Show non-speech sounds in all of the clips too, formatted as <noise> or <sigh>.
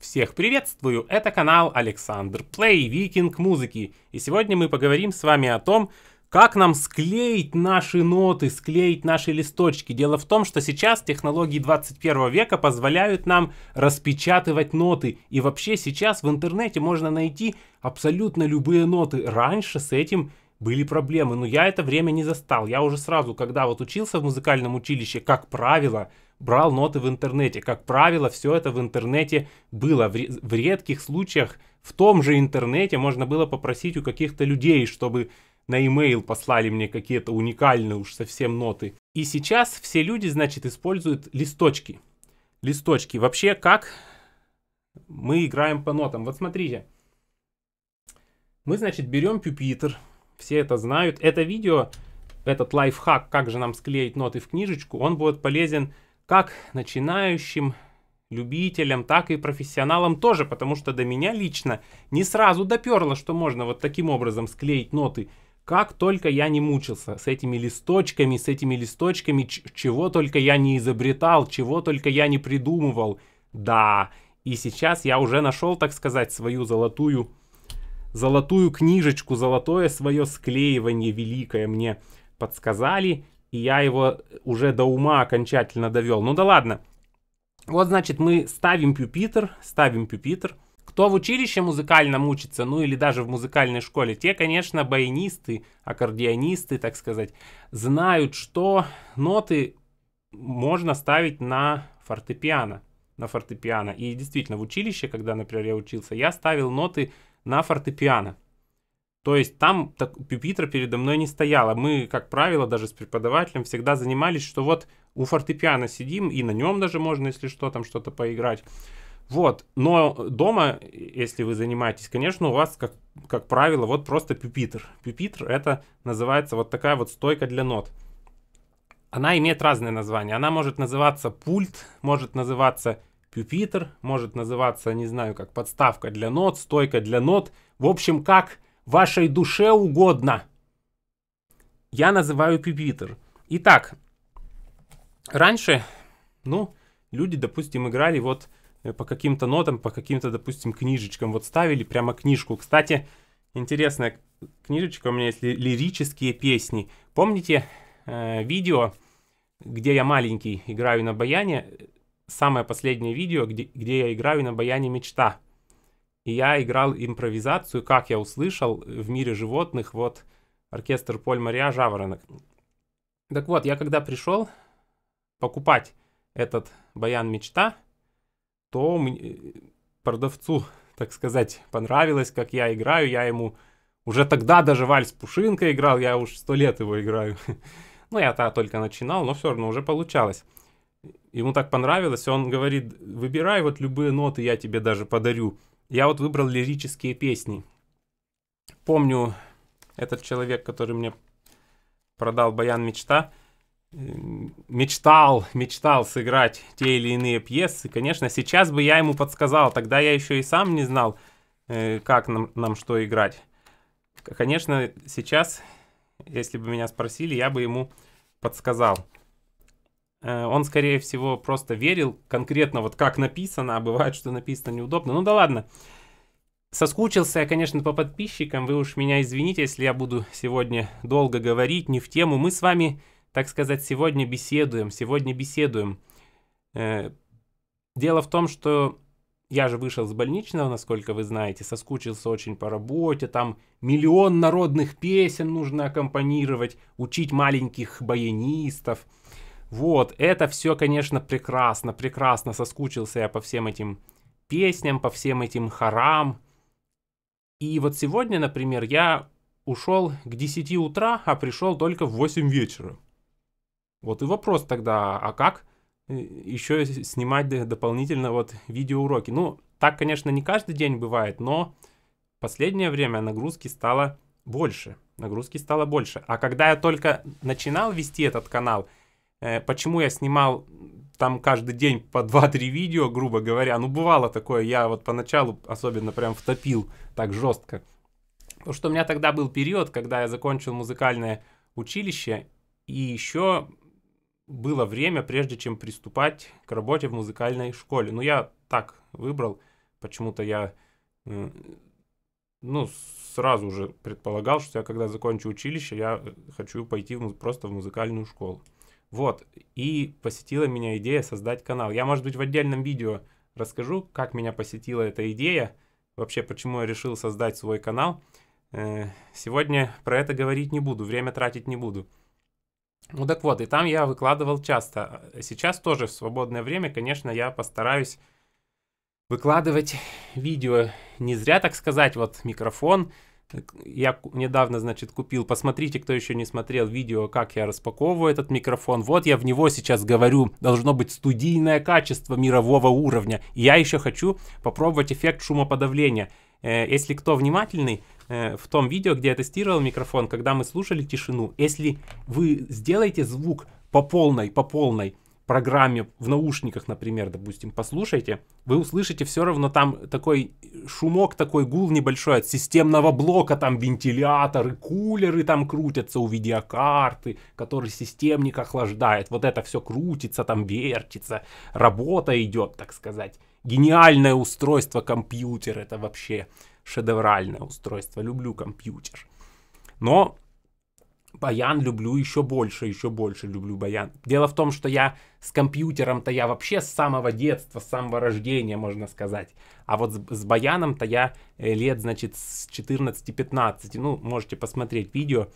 Всех приветствую, это канал Александр Плей, викинг музыки. И сегодня мы поговорим с вами о том, как нам склеить наши ноты, склеить наши листочки. Дело в том, что сейчас технологии 21 века позволяют нам распечатывать ноты. И вообще сейчас в интернете можно найти абсолютно любые ноты. Раньше с этим были проблемы, но я это время не застал. Я уже сразу, когда вот учился в музыкальном училище, как правило, брал ноты в интернете. Как правило, все это в интернете было. В редких случаях в том же интернете можно было попросить у каких-то людей, чтобы на e-mail послали мне какие-то уникальные уж совсем ноты. И сейчас все люди, значит, используют листочки. Листочки. Вообще, как мы играем по нотам? Вот смотрите. Мы, значит, берем пюпитр. Все это знают. Это видео, этот лайфхак, как же нам склеить ноты в книжечку, он будет полезен как начинающим любителям, так и профессионалам тоже, потому что до меня лично не сразу доперло, что можно вот таким образом склеить ноты. Как только я не мучился с этими листочками, с этими листочками, чего только я не изобретал, чего только я не придумывал. Да, и сейчас я уже нашел, так сказать, свою золотую, золотую книжечку, золотое свое склеивание великое мне подсказали и я его э, уже до ума окончательно довел. Ну да ладно. Вот, значит, мы ставим пюпитер, ставим пюпитер. Кто в училище музыкальном учится, ну или даже в музыкальной школе, те, конечно, баянисты, аккордеонисты, так сказать, знают, что ноты можно ставить на фортепиано. На фортепиано. И действительно, в училище, когда, например, я учился, я ставил ноты на фортепиано. То есть там так, пюпитра передо мной не стояла. Мы, как правило, даже с преподавателем всегда занимались, что вот у фортепиано сидим, и на нем даже можно, если что, там что-то поиграть. Вот, но дома, если вы занимаетесь, конечно, у вас, как, как правило, вот просто пюпитр. Пюпитр — это называется вот такая вот стойка для нот. Она имеет разные названия. Она может называться пульт, может называться пюпитр, может называться, не знаю, как подставка для нот, стойка для нот. В общем, как вашей душе угодно. Я называю пипитер. Итак, раньше, ну, люди, допустим, играли вот э, по каким-то нотам, по каким-то, допустим, книжечкам. Вот ставили прямо книжку. Кстати, интересная книжечка у меня есть лирические песни. Помните э, видео, где я маленький играю на баяне? Самое последнее видео, где, где я играю на баяне «Мечта». И я играл импровизацию, как я услышал э, в мире животных, вот оркестр Поль Мария Жаворонок. Так вот, я когда пришел покупать этот баян мечта, то э, продавцу, <laughs> так сказать, понравилось, как я играю. Я ему уже тогда даже вальс Пушинка играл, я уж сто лет его играю. <laughs> Ну, я тогда только начинал, но все равно уже получалось. Ему так понравилось, он говорит, выбирай вот любые ноты, я тебе даже подарю. Я вот выбрал лирические песни. Помню, этот человек, который мне продал «Баян мечта», э, мечтал, мечтал сыграть те или иные пьесы. Конечно, сейчас бы я ему подсказал, тогда я еще и сам не знал, э, как нам, нам что играть. Конечно, сейчас, если бы меня спросили, я бы ему подсказал. Э, он, скорее всего, просто верил конкретно вот как написано, а бывает, что написано неудобно. Ну да ладно. Соскучился я, конечно, по подписчикам, вы уж меня извините, если я буду сегодня долго говорить, не в тему. Мы с вами, так сказать, сегодня беседуем, сегодня беседуем. Э, дело в том, что я же вышел с больничного, насколько вы знаете, соскучился очень по работе, там миллион народных песен нужно аккомпанировать, учить маленьких баянистов. Вот, это все, конечно, прекрасно, прекрасно соскучился я по всем этим песням, по всем этим хорам. И вот сегодня, например, я ушел к 10 утра, а пришел только в 8 вечера. Вот и вопрос тогда, а как э, еще снимать дополнительно вот видеоуроки? Ну, так, конечно, не каждый день бывает, но в последнее время нагрузки стало больше. Нагрузки стало больше. А когда я только начинал вести этот канал – Э, почему я снимал там каждый день по 2-3 видео, грубо говоря. Ну, бывало такое, я вот поначалу особенно прям втопил так жестко. Потому что у меня тогда был период, когда я закончил музыкальное училище, и еще было время, прежде чем приступать к работе в музыкальной школе. Ну, я так выбрал, почему-то я, э, ну, сразу же предполагал, что я когда закончу училище, я э, хочу пойти в, просто в музыкальную школу. Вот, и посетила меня идея создать канал. Я, может быть, в отдельном видео расскажу, как меня посетила эта идея, вообще, почему я решил создать свой канал. Э, сегодня про это говорить не буду, время тратить не буду. Ну так вот, и там я выкладывал часто. А сейчас тоже в свободное время, конечно, я постараюсь выкладывать видео. Не зря, так сказать, вот микрофон, я недавно, значит, купил, посмотрите, кто еще не смотрел видео, как я распаковываю этот микрофон. Вот я в него сейчас говорю, должно быть студийное качество мирового уровня. И я еще хочу попробовать эффект шумоподавления. Э, если кто внимательный, э, в том видео, где я тестировал микрофон, когда мы слушали тишину, если вы сделаете звук по полной, по полной, программе в наушниках, например, допустим, послушаете, вы услышите все равно там такой шумок, такой гул небольшой от системного блока, там вентиляторы, кулеры там крутятся у видеокарты, который системник охлаждает, вот это все крутится, там вертится, работа идет, так сказать. Гениальное устройство компьютер, это вообще шедевральное устройство, люблю компьютер. Но Баян люблю еще больше, еще больше люблю баян. Дело в том, что я с компьютером-то я вообще с самого детства, с самого рождения, можно сказать. А вот с, с баяном-то я э, лет, значит, с 14-15. Ну, можете посмотреть видео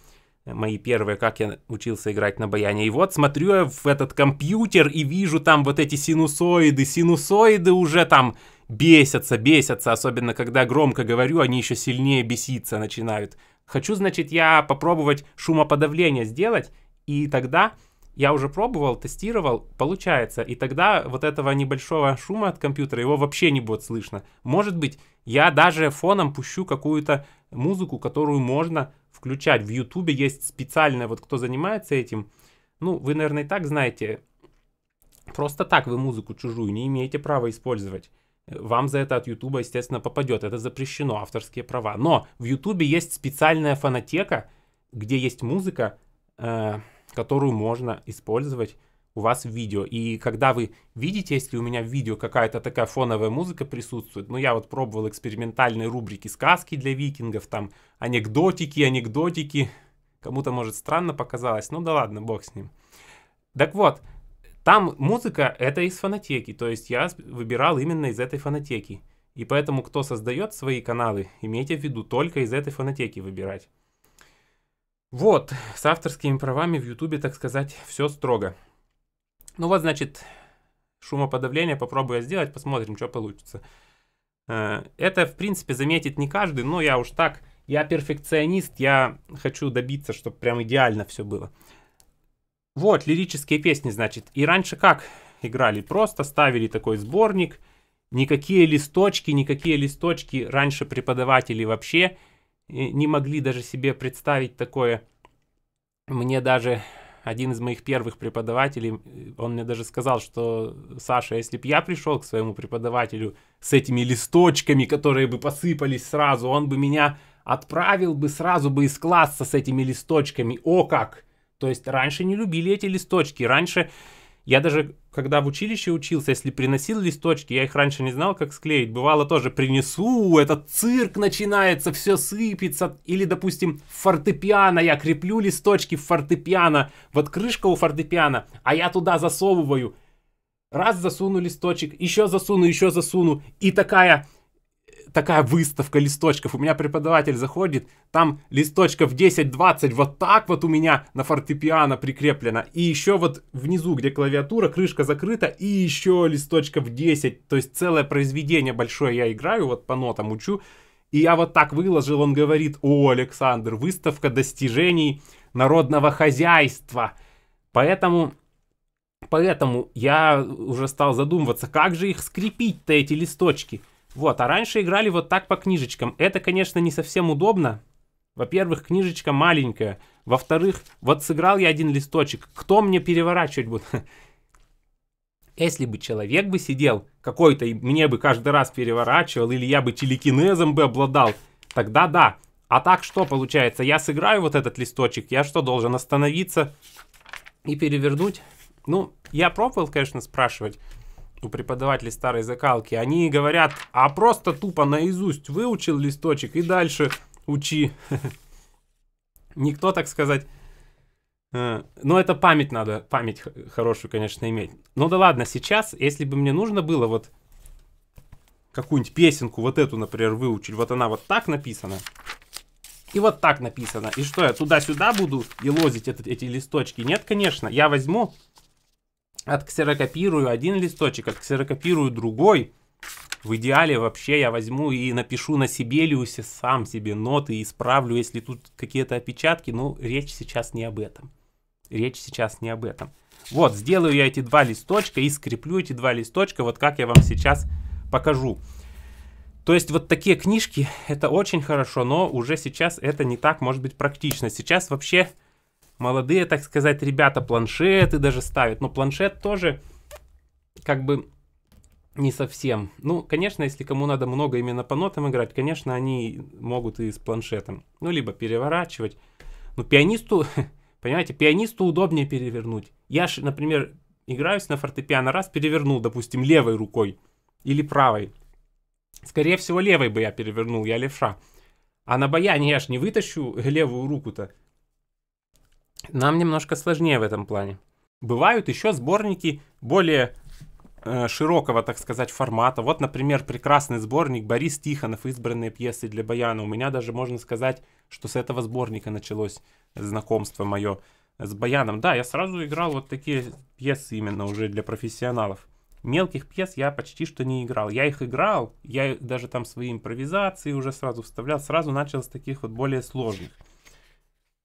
э, мои первые, как я учился играть на баяне. И вот смотрю я в этот компьютер и вижу там вот эти синусоиды. Синусоиды уже там бесятся, бесятся, особенно когда громко говорю, они еще сильнее беситься начинают. Хочу, значит, я попробовать шумоподавление сделать, и тогда я уже пробовал, тестировал, получается. И тогда вот этого небольшого шума от компьютера, его вообще не будет слышно. Может быть, я даже фоном пущу какую-то музыку, которую можно включать. В Ютубе есть специальная, вот кто занимается этим, ну, вы, наверное, и так знаете, просто так вы музыку чужую не имеете права использовать вам за это от YouTube, естественно, попадет. Это запрещено, авторские права. Но в YouTube есть специальная фонотека, где есть музыка, э, которую можно использовать у вас в видео. И когда вы видите, если у меня в видео какая-то такая фоновая музыка присутствует, ну я вот пробовал экспериментальные рубрики сказки для викингов, там анекдотики, анекдотики, кому-то может странно показалось, ну да ладно, бог с ним. Так вот, там музыка — это из фанатеки, то есть я выбирал именно из этой фанатеки, И поэтому, кто создает свои каналы, имейте в виду, только из этой фанатеки выбирать. Вот, с авторскими правами в Ютубе, так сказать, все строго. Ну вот, значит, шумоподавление попробую сделать, посмотрим, что получится. Э, это, в принципе, заметит не каждый, но я уж так, я перфекционист, я хочу добиться, чтобы прям идеально все было. Вот, лирические песни, значит. И раньше как играли? Просто ставили такой сборник. Никакие листочки, никакие листочки. Раньше преподаватели вообще э, не могли даже себе представить такое. Мне даже один из моих первых преподавателей, он мне даже сказал, что, Саша, если бы я пришел к своему преподавателю с этими листочками, которые бы посыпались сразу, он бы меня отправил бы сразу бы из класса с этими листочками. О как! То есть раньше не любили эти листочки, раньше я даже, когда в училище учился, если приносил листочки, я их раньше не знал, как склеить. Бывало тоже, принесу, этот цирк начинается, все сыпется. Или, допустим, фортепиано, я креплю листочки в фортепиано, вот крышка у фортепиано, а я туда засовываю. Раз засуну листочек, еще засуну, еще засуну. И такая такая выставка листочков. У меня преподаватель заходит, там листочков 10-20 вот так вот у меня на фортепиано прикреплено. И еще вот внизу, где клавиатура, крышка закрыта, и еще листочков 10. То есть целое произведение большое я играю, вот по нотам учу. И я вот так выложил, он говорит, о, Александр, выставка достижений народного хозяйства. Поэтому Поэтому я уже стал задумываться, как же их скрепить-то эти листочки. Вот, а раньше играли вот так по книжечкам. Это, конечно, не совсем удобно. Во-первых, книжечка маленькая. Во-вторых, вот сыграл я один листочек. Кто мне переворачивать будет? <laughs> Если бы человек бы сидел какой-то, и мне бы каждый раз переворачивал, или я бы телекинезом бы обладал, тогда да. А так что получается? Я сыграю вот этот листочек, я что, должен остановиться и перевернуть? Ну, я пробовал, конечно, спрашивать у преподавателей старой закалки, они говорят, а просто тупо наизусть выучил листочек и дальше учи. <laughs> Никто, так сказать... Э, Но ну, это память надо, память хорошую, конечно, иметь. Ну да ладно, сейчас, если бы мне нужно было вот какую-нибудь песенку, вот эту, например, выучить, вот она вот так написана, и вот так написано. И что, я туда-сюда буду елозить этот, эти листочки? Нет, конечно. Я возьму отксерокопирую один листочек, отксерокопирую другой. В идеале вообще я возьму и напишу на Сибелиусе сам себе ноты и исправлю, если тут какие-то опечатки. Но речь сейчас не об этом. Речь сейчас не об этом. Вот, сделаю я эти два листочка и скреплю эти два листочка, вот как я вам сейчас покажу. То есть вот такие книжки, это очень хорошо, но уже сейчас это не так может быть практично. Сейчас вообще молодые, так сказать, ребята планшеты даже ставят. Но планшет тоже как бы не совсем. Ну, конечно, если кому надо много именно по нотам играть, конечно, они могут и с планшетом. Ну, либо переворачивать. Но ну, пианисту, <laughs> понимаете, пианисту удобнее перевернуть. Я же, например, играюсь на фортепиано, раз перевернул, допустим, левой рукой или правой. Скорее всего, левой бы я перевернул, я левша. А на баяне я ж не вытащу <laughs> левую руку-то. Нам немножко сложнее в этом плане. Бывают еще сборники более э, широкого, так сказать, формата. Вот, например, прекрасный сборник Борис Тихонов «Избранные пьесы для баяна». У меня даже можно сказать, что с этого сборника началось знакомство мое с баяном. Да, я сразу играл вот такие пьесы именно уже для профессионалов. Мелких пьес я почти что не играл. Я их играл, я даже там свои импровизации уже сразу вставлял, сразу начал с таких вот более сложных.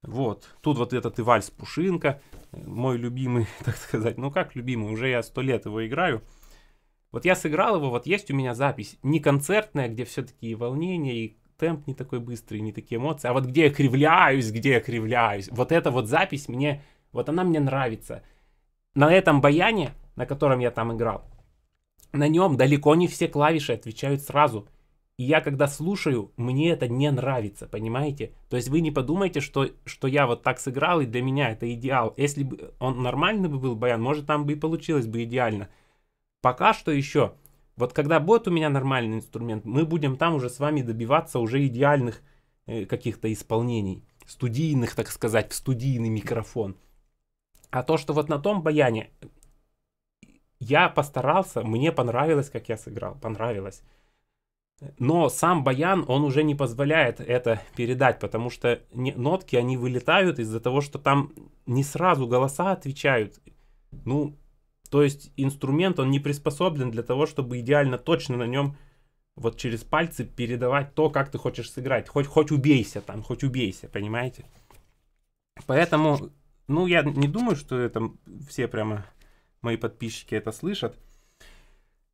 Вот. Тут вот этот и вальс Пушинка, мой любимый, <laughs> так сказать. Ну как любимый, уже я сто лет его играю. Вот я сыграл его, вот есть у меня запись, не концертная, где все-таки и волнение, и темп не такой быстрый, не такие эмоции, а вот где я кривляюсь, где я кривляюсь. Вот эта вот запись мне, вот она мне нравится. На этом баяне, на котором я там играл, на нем далеко не все клавиши отвечают сразу – и я когда слушаю, мне это не нравится, понимаете? То есть вы не подумайте, что, что я вот так сыграл, и для меня это идеал. Если бы он нормальный бы был баян, может там бы и получилось бы идеально. Пока что еще. Вот когда будет у меня нормальный инструмент, мы будем там уже с вами добиваться уже идеальных э, каких-то исполнений. Студийных, так сказать, в студийный микрофон. А то, что вот на том баяне я постарался, мне понравилось, как я сыграл, понравилось. Но сам баян, он уже не позволяет это передать, потому что нотки, они вылетают из-за того, что там не сразу голоса отвечают. Ну, то есть инструмент, он не приспособлен для того, чтобы идеально точно на нем вот через пальцы передавать то, как ты хочешь сыграть. Хоть, хоть убейся там, хоть убейся, понимаете? Поэтому, ну, я не думаю, что это все прямо мои подписчики это слышат.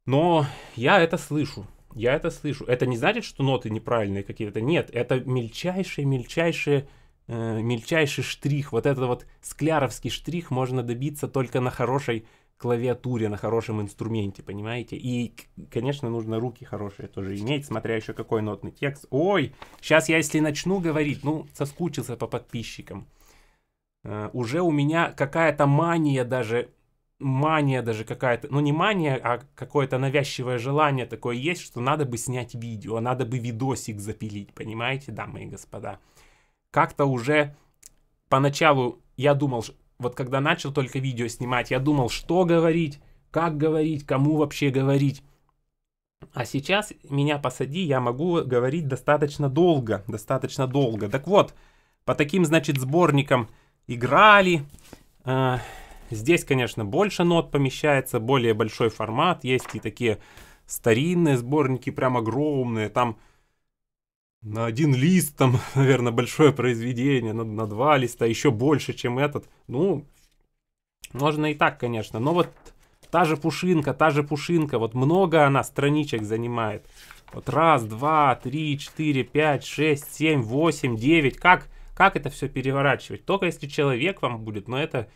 Но я это слышу. Я это слышу. Это не значит, что ноты неправильные какие-то. Нет, это мельчайший, мельчайший, э, мельчайший штрих. Вот этот вот скляровский штрих можно добиться только на хорошей клавиатуре, на хорошем инструменте, понимаете? И, конечно, нужно руки хорошие тоже иметь, смотря еще какой нотный текст. Ой, сейчас я, если начну говорить, ну, соскучился по подписчикам. Э, уже у меня какая-то мания даже мания даже какая-то, ну не мания, а какое-то навязчивое желание такое есть, что надо бы снять видео, надо бы видосик запилить, понимаете, дамы и господа. Как-то уже поначалу я думал, вот когда начал только видео снимать, я думал, что говорить, как говорить, кому вообще говорить. А сейчас меня посади, я могу говорить достаточно долго, достаточно долго. Так вот, по таким, значит, сборникам играли, э Здесь, конечно, больше нот помещается, более большой формат. Есть и такие старинные сборники, прям огромные. Там на один лист, там, <laughs> наверное, большое произведение, на, на два листа, еще больше, чем этот. Ну, можно и так, конечно. Но вот та же пушинка, та же пушинка, вот много она страничек занимает. Вот раз, два, три, четыре, пять, шесть, семь, восемь, девять. Как, как это все переворачивать? Только если человек вам будет, но это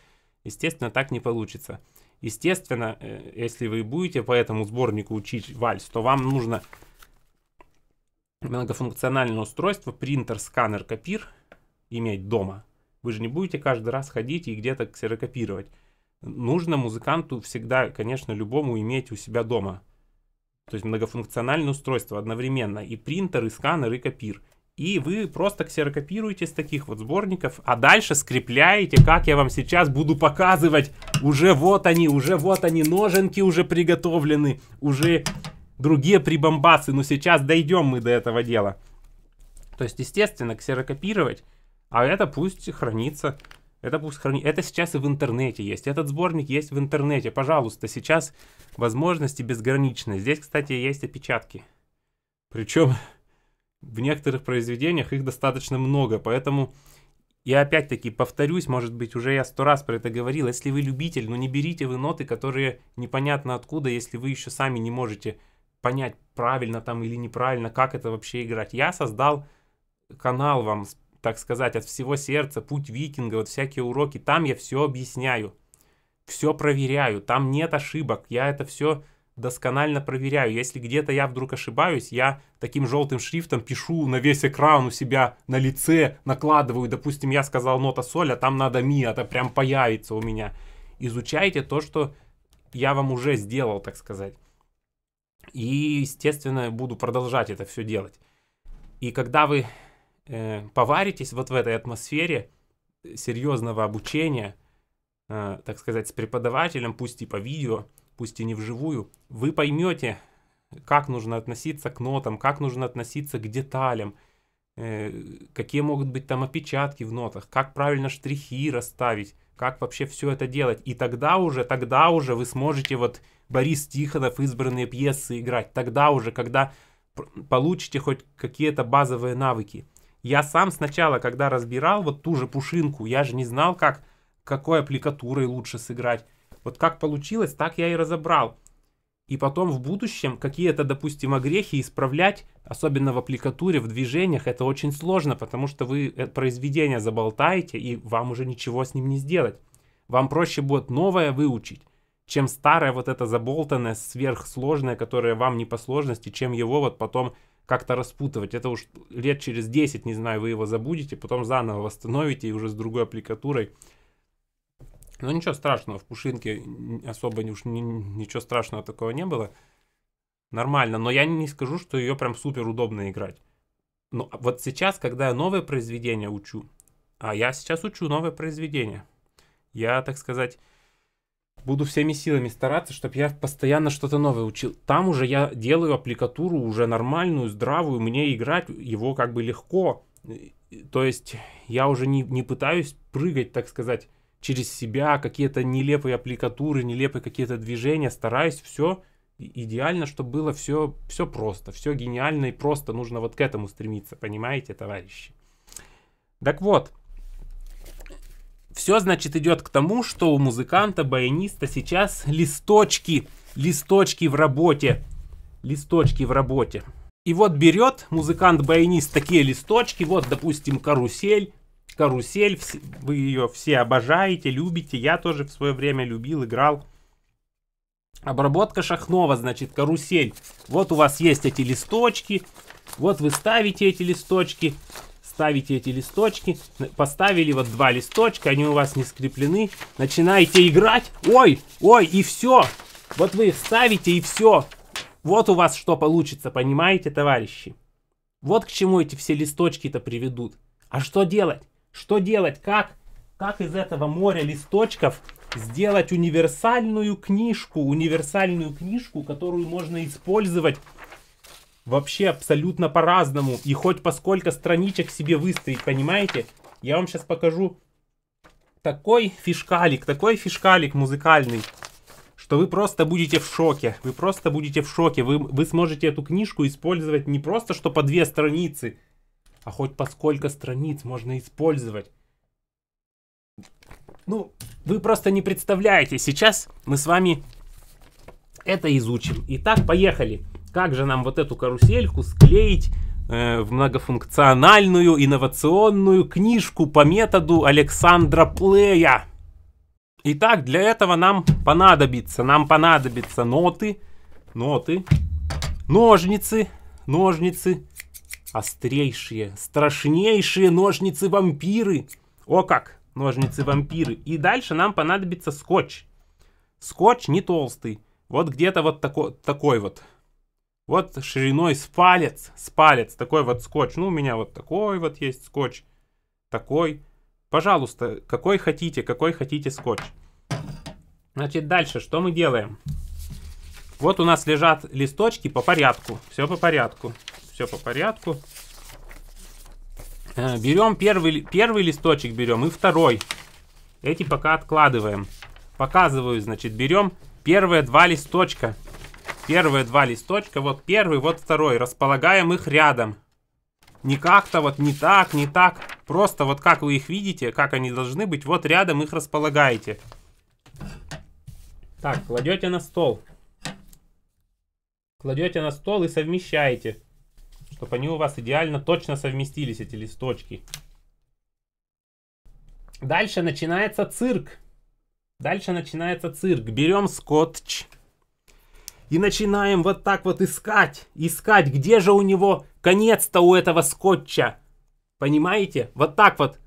Естественно, так не получится. Естественно, э, если вы будете по этому сборнику учить вальс, то вам нужно многофункциональное устройство, принтер, сканер, копир иметь дома. Вы же не будете каждый раз ходить и где-то ксерокопировать. Нужно музыканту всегда, конечно, любому иметь у себя дома. То есть многофункциональное устройство одновременно. И принтер, и сканер, и копир и вы просто ксерокопируете с таких вот сборников, а дальше скрепляете, как я вам сейчас буду показывать. Уже вот они, уже вот они, ноженки уже приготовлены, уже другие прибамбасы, но сейчас дойдем мы до этого дела. То есть, естественно, ксерокопировать, а это пусть хранится. Это пусть хранится. Это сейчас и в интернете есть. Этот сборник есть в интернете. Пожалуйста, сейчас возможности безграничны. Здесь, кстати, есть опечатки. Причем в некоторых произведениях их достаточно много, поэтому я опять-таки повторюсь, может быть, уже я сто раз про это говорил, если вы любитель, ну не берите вы ноты, которые непонятно откуда, если вы еще сами не можете понять, правильно там или неправильно, как это вообще играть. Я создал канал вам, так сказать, от всего сердца, путь викинга, вот всякие уроки, там я все объясняю, все проверяю, там нет ошибок, я это все досконально проверяю. Если где-то я вдруг ошибаюсь, я таким желтым шрифтом пишу на весь экран у себя на лице, накладываю. Допустим, я сказал нота соль, а там надо ми, это а прям появится у меня. Изучайте то, что я вам уже сделал, так сказать. И, естественно, буду продолжать это все делать. И когда вы э, поваритесь вот в этой атмосфере э, серьезного обучения, э, так сказать, с преподавателем, пусть и по видео, пусть и не вживую, вы поймете, как нужно относиться к нотам, как нужно относиться к деталям, э, какие могут быть там опечатки в нотах, как правильно штрихи расставить, как вообще все это делать. И тогда уже, тогда уже вы сможете вот Борис Тихонов избранные пьесы играть. Тогда уже, когда получите хоть какие-то базовые навыки. Я сам сначала, когда разбирал вот ту же пушинку, я же не знал, как, какой аппликатурой лучше сыграть, вот как получилось, так я и разобрал. И потом в будущем какие-то, допустим, огрехи исправлять, особенно в аппликатуре, в движениях, это очень сложно, потому что вы э, произведение заболтаете, и вам уже ничего с ним не сделать. Вам проще будет новое выучить, чем старое вот это заболтанное, сверхсложное, которое вам не по сложности, чем его вот потом как-то распутывать. Это уж лет через 10, не знаю, вы его забудете, потом заново восстановите и уже с другой аппликатурой ну, ничего страшного, в Пушинке особо уж ничего страшного такого не было. Нормально, но я не скажу, что ее прям супер удобно играть. Но ну, а вот сейчас, когда я новое произведение учу, а я сейчас учу новое произведение, я, так сказать, буду всеми силами стараться, чтобы я постоянно что-то новое учил. Там уже я делаю аппликатуру уже нормальную, здравую, мне играть его как бы легко. То есть я уже не, не пытаюсь прыгать, так сказать, через себя какие-то нелепые аппликатуры, нелепые какие-то движения, стараюсь все идеально, чтобы было все, все просто, все гениально и просто. Нужно вот к этому стремиться, понимаете, товарищи? Так вот, все, значит, идет к тому, что у музыканта, баяниста сейчас листочки, листочки в работе, листочки в работе. И вот берет музыкант-баянист такие листочки, вот, допустим, карусель, карусель, вы ее все обожаете, любите, я тоже в свое время любил, играл. Обработка Шахнова, значит, карусель. Вот у вас есть эти листочки, вот вы ставите эти листочки, ставите эти листочки, поставили вот два листочка, они у вас не скреплены, начинаете играть, ой, ой, и все, вот вы их ставите и все, вот у вас что получится, понимаете, товарищи? Вот к чему эти все листочки-то приведут. А что делать? Что делать? Как, как из этого моря листочков сделать универсальную книжку, универсальную книжку, которую можно использовать вообще абсолютно по-разному и хоть по сколько страничек себе выставить, понимаете? Я вам сейчас покажу такой фишкалик, такой фишкалик музыкальный, что вы просто будете в шоке. Вы просто будете в шоке. Вы, вы сможете эту книжку использовать не просто, что по две страницы, а хоть по сколько страниц можно использовать. Ну, вы просто не представляете, сейчас мы с вами это изучим. Итак, поехали. Как же нам вот эту карусельку склеить э, в многофункциональную инновационную книжку по методу Александра Плея? Итак, для этого нам понадобится, нам понадобятся ноты, ноты, ножницы, ножницы, Острейшие, страшнейшие ножницы-вампиры. О как, ножницы-вампиры. И дальше нам понадобится скотч. Скотч не толстый. Вот где-то вот тако, такой вот. Вот шириной с палец, с палец. Такой вот скотч. Ну, у меня вот такой вот есть скотч. Такой. Пожалуйста, какой хотите, какой хотите скотч. Значит, дальше что мы делаем? Вот у нас лежат листочки по порядку. Все по порядку все по порядку. Э, берем первый, первый листочек, берем и второй. Эти пока откладываем. Показываю, значит, берем первые два листочка. Первые два листочка, вот первый, вот второй. Располагаем их рядом. Не как-то вот не так, не так. Просто вот как вы их видите, как они должны быть, вот рядом их располагаете. Так, кладете на стол. Кладете на стол и совмещаете чтобы они у вас идеально точно совместились, эти листочки. Дальше начинается цирк. Дальше начинается цирк. Берем скотч и начинаем вот так вот искать, искать, где же у него конец-то у этого скотча. Понимаете? Вот так вот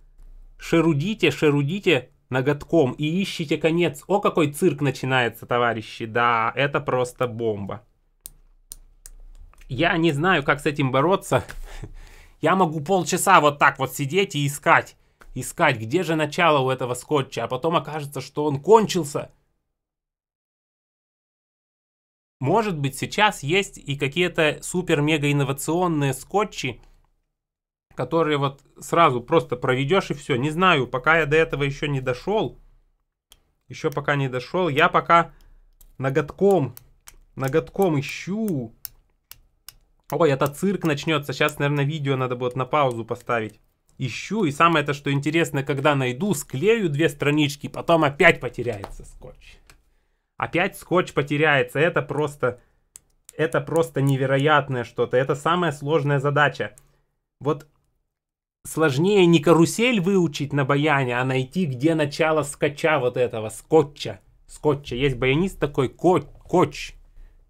шерудите, шерудите ноготком и ищите конец. О, какой цирк начинается, товарищи. Да, это просто бомба. Я не знаю, как с этим бороться. <laughs> Я могу полчаса вот так вот сидеть и искать. Искать, где же начало у этого скотча, а потом окажется, что он кончился. Может быть, сейчас есть и какие-то супер-мега-инновационные скотчи, которые вот сразу просто проведешь и все. Не знаю, пока я до этого еще не дошел. Еще пока не дошел. Я пока ноготком, ноготком ищу. Ой, это цирк начнется. Сейчас, наверное, видео надо будет на паузу поставить. Ищу, и самое то, что интересно, когда найду, склею две странички, потом опять потеряется скотч. Опять скотч потеряется. Это просто... Это просто невероятное что-то. Это самая сложная задача. Вот сложнее не карусель выучить на баяне, а найти, где начало скотча вот этого, скотча. Скотча. Есть баянист такой, ко коч.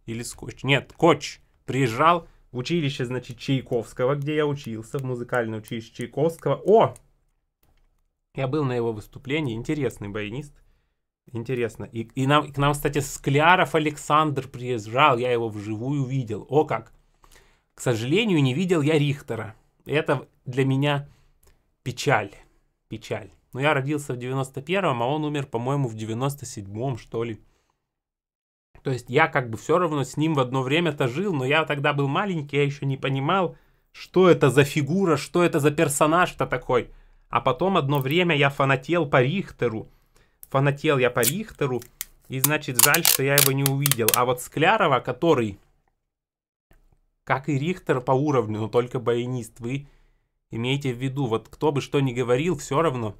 Или скотч. Нет, коч. Приезжал Училище, значит, Чайковского, где я учился, в музыкальном училище Чайковского. О! Я был на его выступлении, интересный баянист. Интересно. И, и, нам, и к нам, кстати, Скляров Александр приезжал, я его вживую видел. О как! К сожалению, не видел я Рихтера. Это для меня печаль. Печаль. Но я родился в 91-м, а он умер, по-моему, в 97-м, что ли. То есть я как бы все равно с ним в одно время-то жил, но я тогда был маленький, я еще не понимал, что это за фигура, что это за персонаж-то такой. А потом одно время я фанател по Рихтеру. Фанател я по Рихтеру, и значит жаль, что я его не увидел. А вот Склярова, который, как и Рихтер по уровню, но только баянист, вы имейте в виду, вот кто бы что ни говорил, все равно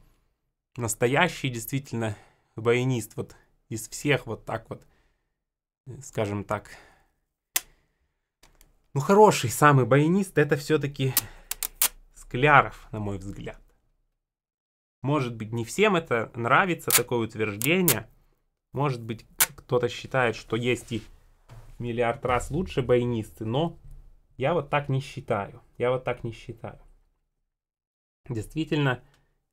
настоящий действительно баянист, вот из всех вот так вот Э, скажем так, ну хороший самый баянист, это все-таки Скляров, на мой взгляд. Может быть, не всем это нравится, такое утверждение. Может быть, кто-то считает, что есть и миллиард раз лучше баянисты, но я вот так не считаю. Я вот так не считаю. Действительно,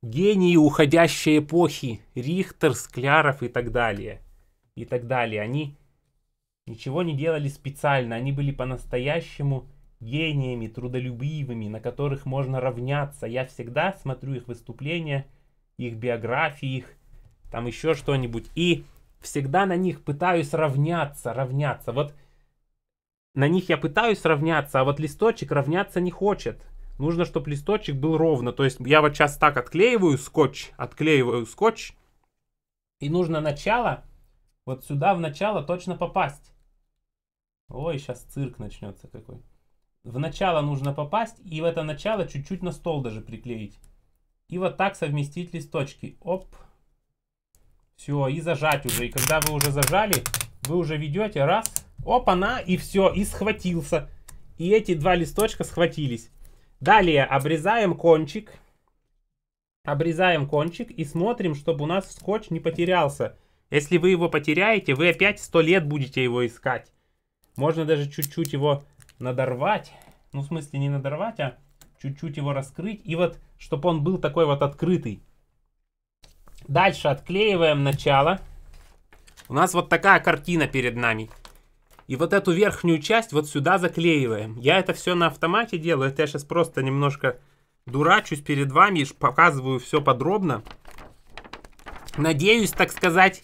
гении уходящей эпохи, Рихтер, Скляров и так далее. И так далее. Они ничего не делали специально, они были по-настоящему гениями, трудолюбивыми, на которых можно равняться. Я всегда смотрю их выступления, их биографии, их там еще что-нибудь. И всегда на них пытаюсь равняться, равняться. Вот на них я пытаюсь равняться, а вот листочек равняться не хочет. Нужно, чтобы листочек был ровно. То есть я вот сейчас так отклеиваю скотч, отклеиваю скотч. И нужно начало, вот сюда в начало точно попасть. Ой, сейчас цирк начнется какой. В начало нужно попасть, и в это начало чуть-чуть на стол даже приклеить. И вот так совместить листочки. Оп. Все, и зажать уже. И когда вы уже зажали, вы уже ведете раз. Оп, она и все, и схватился. И эти два листочка схватились. Далее обрезаем кончик. Обрезаем кончик и смотрим, чтобы у нас скотч не потерялся. Если вы его потеряете, вы опять сто лет будете его искать. Можно даже чуть-чуть его надорвать. Ну, в смысле, не надорвать, а чуть-чуть его раскрыть. И вот, чтобы он был такой вот открытый. Дальше отклеиваем начало. У нас вот такая картина перед нами. И вот эту верхнюю часть вот сюда заклеиваем. Я это все на автомате делаю. Это я сейчас просто немножко дурачусь перед вами и показываю все подробно. Надеюсь, так сказать,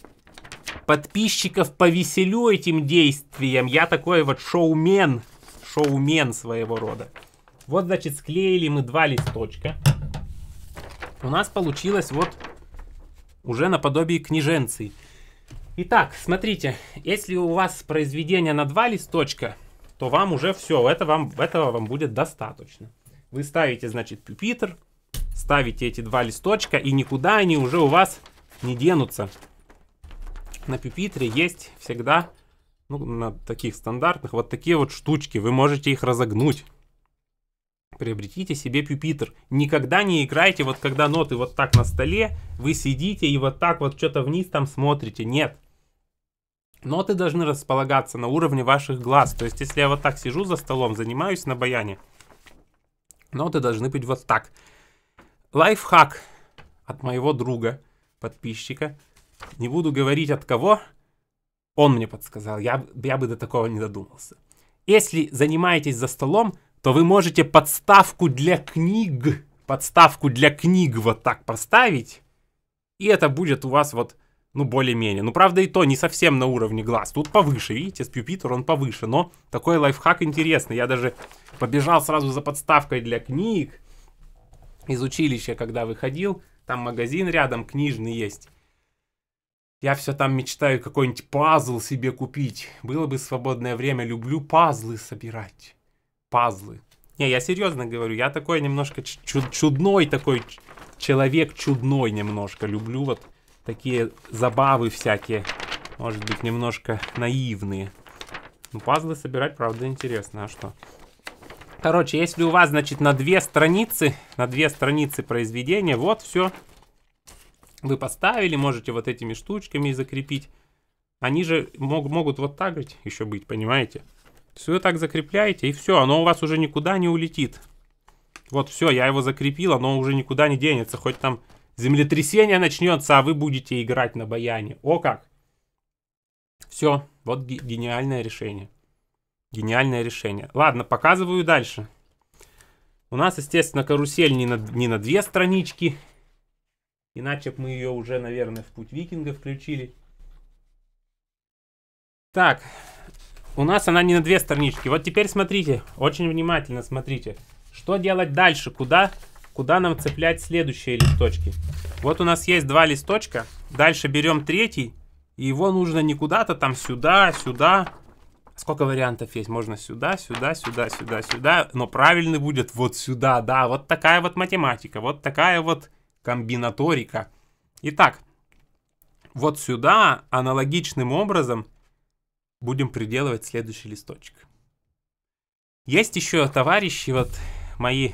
подписчиков повеселю этим действием. Я такой вот шоумен, шоумен своего рода. Вот, значит, склеили мы два листочка. У нас получилось вот уже наподобие книженций. Итак, смотрите, если у вас произведение на два листочка, то вам уже все, это вам, этого вам будет достаточно. Вы ставите, значит, пюпитр, ставите эти два листочка, и никуда они уже у вас не денутся на пюпитре есть всегда, ну, на таких стандартных, вот такие вот штучки. Вы можете их разогнуть. Приобретите себе пюпитр. Никогда не играйте, вот когда ноты вот так на столе, вы сидите и вот так вот что-то вниз там смотрите. Нет. Ноты должны располагаться на уровне ваших глаз. То есть, если я вот так сижу за столом, занимаюсь на баяне, ноты должны быть вот так. Лайфхак от моего друга, подписчика. Не буду говорить от кого. Он мне подсказал. Я, я бы до такого не додумался. Если занимаетесь за столом, то вы можете подставку для книг, подставку для книг вот так поставить, и это будет у вас вот, ну, более-менее. Ну, правда, и то не совсем на уровне глаз. Тут повыше, видите, с Юпитер он повыше, но такой лайфхак интересный. Я даже побежал сразу за подставкой для книг из училища, когда выходил. Там магазин рядом книжный есть. Я все там мечтаю какой-нибудь пазл себе купить. Было бы свободное время, люблю пазлы собирать. Пазлы. Не, я серьезно говорю, я такой немножко чуд чудной такой человек, чудной немножко. Люблю вот такие забавы всякие, может быть, немножко наивные. Ну, пазлы собирать, правда, интересно, а что? Короче, если у вас, значит, на две страницы, на две страницы произведения, вот все, вы поставили, можете вот этими штучками закрепить. Они же мог, могут вот так ведь еще быть, понимаете? Все так закрепляете, и все, оно у вас уже никуда не улетит. Вот все, я его закрепил, оно уже никуда не денется. Хоть там землетрясение начнется, а вы будете играть на баяне. О как! Все, вот гениальное решение. Гениальное решение. Ладно, показываю дальше. У нас, естественно, карусель не на, не на две странички, Иначе бы мы ее уже, наверное, в путь викинга включили. Так, у нас она не на две странички. Вот теперь смотрите, очень внимательно смотрите. Что делать дальше? Куда, куда нам цеплять следующие листочки? Вот у нас есть два листочка. Дальше берем третий. И его нужно не куда-то там сюда, сюда. Сколько вариантов есть? Можно сюда, сюда, сюда, сюда, сюда. Но правильный будет вот сюда, да. Вот такая вот математика. Вот такая вот комбинаторика. Итак, вот сюда аналогичным образом будем приделывать следующий листочек. Есть еще товарищи, вот мои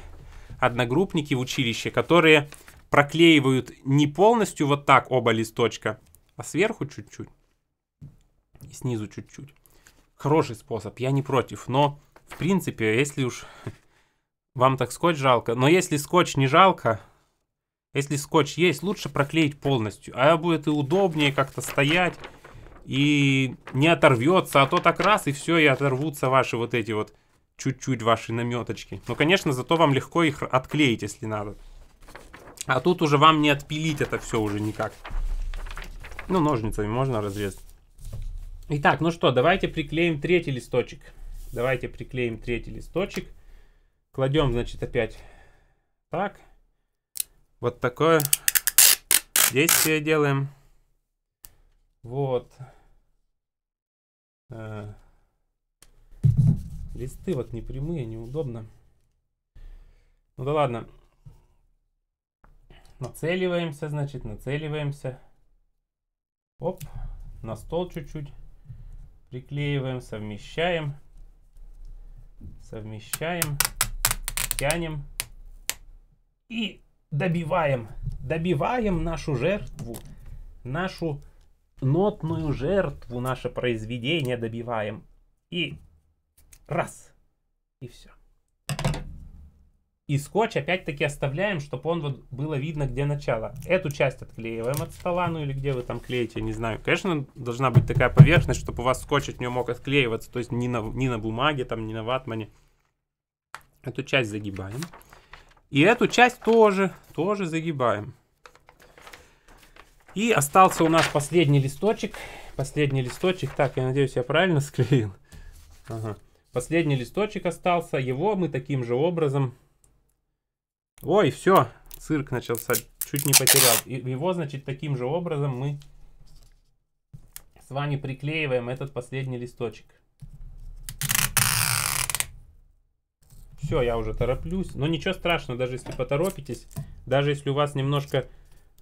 одногруппники в училище, которые проклеивают не полностью вот так оба листочка, а сверху чуть-чуть и снизу чуть-чуть. Хороший способ, я не против, но в принципе, если уж <laughs> вам так скотч жалко, но если скотч не жалко, если скотч есть, лучше проклеить полностью. А будет и удобнее как-то стоять. И не оторвется, а то так раз, и все, и оторвутся ваши вот эти вот чуть-чуть ваши наметочки. Но, конечно, зато вам легко их отклеить, если надо. А тут уже вам не отпилить это все уже никак. Ну, ножницами можно разрезать. Итак, ну что, давайте приклеим третий листочек. Давайте приклеим третий листочек. Кладем, значит, опять так. Так вот такое действие делаем. Вот. Э, листы вот не прямые, неудобно. Ну да ладно. Нацеливаемся, значит, нацеливаемся. Оп, на стол чуть-чуть. Приклеиваем, совмещаем. Совмещаем, тянем. И добиваем, добиваем нашу жертву, нашу нотную жертву, наше произведение добиваем. И раз, и все. И скотч опять-таки оставляем, чтобы он вот было видно, где начало. Эту часть отклеиваем от стола, ну или где вы там клеите, не знаю. Конечно, должна быть такая поверхность, чтобы у вас скотч от него мог отклеиваться. То есть не на, не на бумаге, там, не на ватмане. Эту часть загибаем. И эту часть тоже, тоже загибаем. И остался у нас последний листочек. Последний листочек. Так, я надеюсь, я правильно склеил. Ага. Последний листочек остался. Его мы таким же образом... Ой, все, цирк начался. Чуть не потерял. И его, значит, таким же образом мы с вами приклеиваем этот последний листочек. Все, я уже тороплюсь. Но ничего страшного, даже если поторопитесь, даже если у вас немножко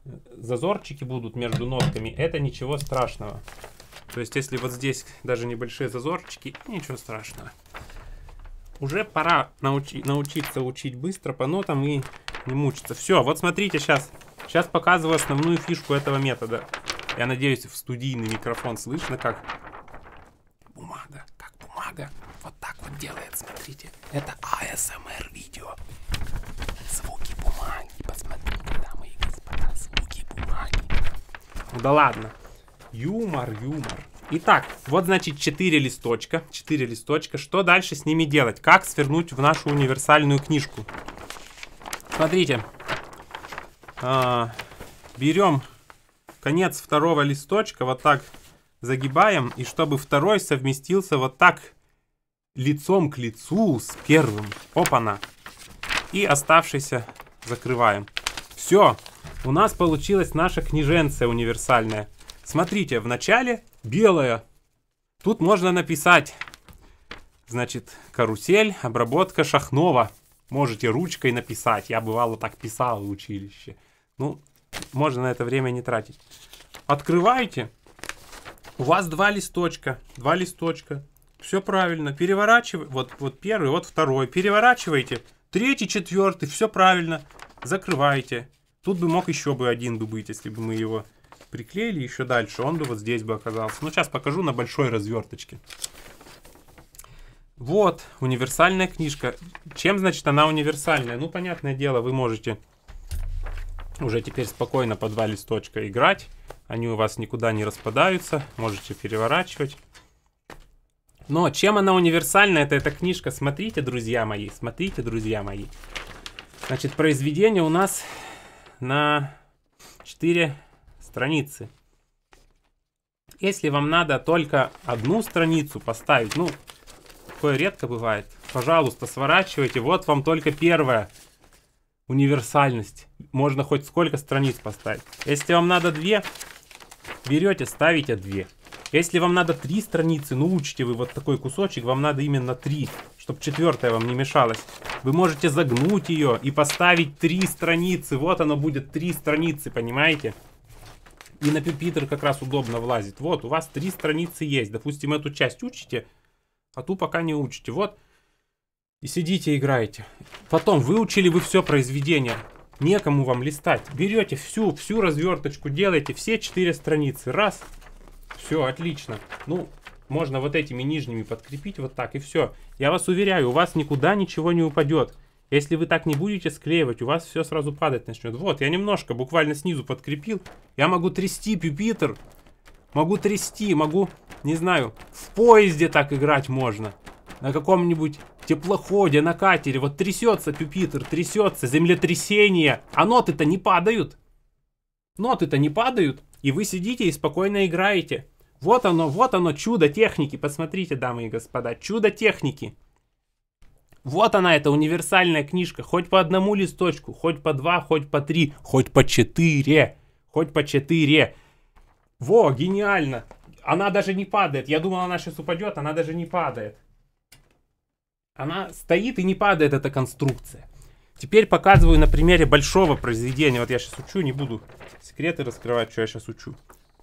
э, зазорчики будут между ножками, это ничего страшного. То есть, если вот здесь даже небольшие зазорчики, ничего страшного. Уже пора научи научиться учить быстро по нотам и не мучиться. Все, вот смотрите сейчас. Сейчас показываю основную фишку этого метода. Я надеюсь, в студийный микрофон слышно, как делает, смотрите. Это АСМР видео. Звуки бумаги, посмотрите, дамы и господа, звуки бумаги. Ну да ладно. Юмор, юмор. Итак, вот значит 4 листочка, 4 листочка. Что дальше с ними делать? Как свернуть в нашу универсальную книжку? Смотрите. А, берем конец второго листочка, вот так загибаем. И чтобы второй совместился вот так лицом к лицу с первым. Опана. И оставшийся закрываем. Все, у нас получилась наша книженция универсальная. Смотрите, в начале белая. Тут можно написать, значит, карусель, обработка Шахнова. Можете ручкой написать. Я бывало так писал в училище. Ну, можно на это время не тратить. Открывайте. У вас два листочка. Два листочка. Все правильно. Переворачивай. Вот, вот первый, вот второй. Переворачивайте. Третий, четвертый. Все правильно. Закрывайте. Тут бы мог еще бы один бы быть, если бы мы его приклеили еще дальше. Он бы вот здесь бы оказался. Но ну, сейчас покажу на большой разверточке. Вот, универсальная книжка. Чем, значит, она универсальная? Ну, понятное дело, вы можете уже теперь спокойно по два листочка играть. Они у вас никуда не распадаются. Можете переворачивать. Но чем она универсальна, это эта книжка. Смотрите, друзья мои, смотрите, друзья мои. Значит, произведение у нас на 4 страницы. Если вам надо только одну страницу поставить, ну, такое редко бывает, пожалуйста, сворачивайте. Вот вам только первая универсальность. Можно хоть сколько страниц поставить. Если вам надо две, берете, ставите две. Если вам надо три страницы, ну учите вы вот такой кусочек, вам надо именно три, чтобы четвертая вам не мешалась. Вы можете загнуть ее и поставить три страницы. Вот оно будет три страницы, понимаете? И на пюпитр как раз удобно влазит. Вот, у вас три страницы есть. Допустим, эту часть учите, а ту пока не учите. Вот. И сидите, играете. Потом, выучили вы все произведение. Некому вам листать. Берете всю, всю разверточку, делаете все четыре страницы. Раз. Все, отлично. Ну, можно вот этими нижними подкрепить вот так и все. Я вас уверяю, у вас никуда ничего не упадет. Если вы так не будете склеивать, у вас все сразу падать начнет. Вот, я немножко буквально снизу подкрепил. Я могу трясти пюпитер. Могу трясти, могу, не знаю, в поезде так играть можно. На каком-нибудь теплоходе, на катере. Вот трясется пюпитер, трясется, землетрясение. А ноты-то не падают. Ноты-то не падают. И вы сидите и спокойно играете. Вот оно, вот оно, чудо техники. Посмотрите, дамы и господа, чудо техники. Вот она, эта универсальная книжка. Хоть по одному листочку, хоть по два, хоть по три, хоть по четыре. Хоть по четыре. Во, гениально. Она даже не падает. Я думал, она сейчас упадет, она даже не падает. Она стоит и не падает, эта конструкция. Теперь показываю на примере большого произведения. Вот я сейчас учу, не буду секреты раскрывать, что я сейчас учу.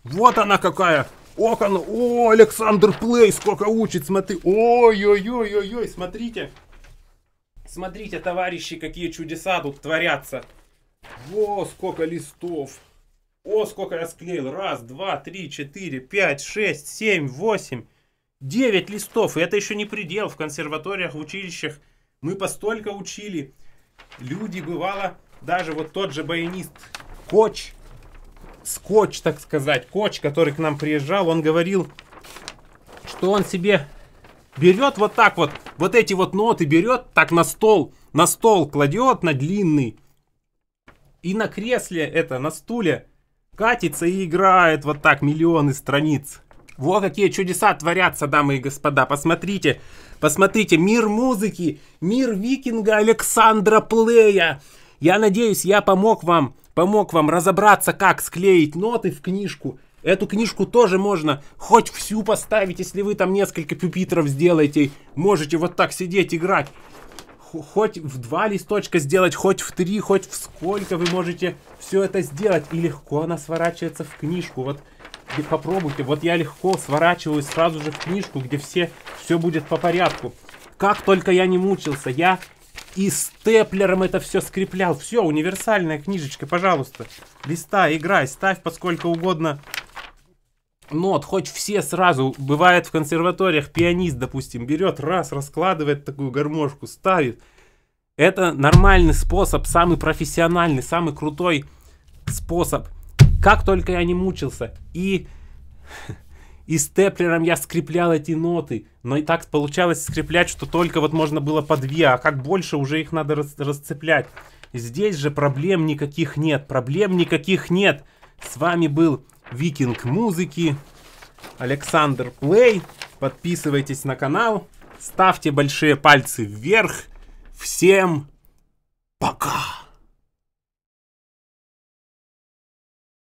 Вот она какая! Окон! О, Александр Плей, сколько учит, смотри! Ой-ой-ой-ой-ой, смотрите! Смотрите, товарищи, какие чудеса тут творятся! Во, сколько листов! О, сколько я склеил! Раз, два, три, четыре, пять, шесть, семь, восемь, девять листов! И это еще не предел. В консерваториях, в училищах мы постолько учили. Люди, бывало, даже вот тот же баянист Коч, скотч, так сказать, коч, который к нам приезжал, он говорил, что он себе берет вот так вот, вот эти вот ноты берет, так на стол, на стол кладет, на длинный, и на кресле это, на стуле катится и играет вот так миллионы страниц. Во какие чудеса творятся, дамы и господа. Посмотрите, посмотрите, мир музыки, мир викинга Александра Плея. Я надеюсь, я помог вам помог вам разобраться, как склеить ноты в книжку. Эту книжку тоже можно хоть всю поставить, если вы там несколько пюпитров сделаете. Можете вот так сидеть, играть. Хоть в два листочка сделать, хоть в три, хоть в сколько вы можете все это сделать. И легко она сворачивается в книжку. Вот попробуйте. Вот я легко сворачиваю сразу же в книжку, где все, все будет по порядку. Как только я не мучился, я и степлером это все скреплял. Все, универсальная книжечка, пожалуйста. листа играй, ставь под сколько угодно нот, хоть все сразу. Бывает в консерваториях пианист, допустим, берет, раз, раскладывает такую гармошку, ставит. Это нормальный способ, самый профессиональный, самый крутой способ. Как только я не мучился. И и степлером я скреплял эти ноты, но и так получалось скреплять, что только вот можно было по две, а как больше уже их надо рас расцеплять. Здесь же проблем никаких нет, проблем никаких нет. С вами был Викинг Музыки, Александр Плей. Подписывайтесь на канал, ставьте большие пальцы вверх. Всем пока!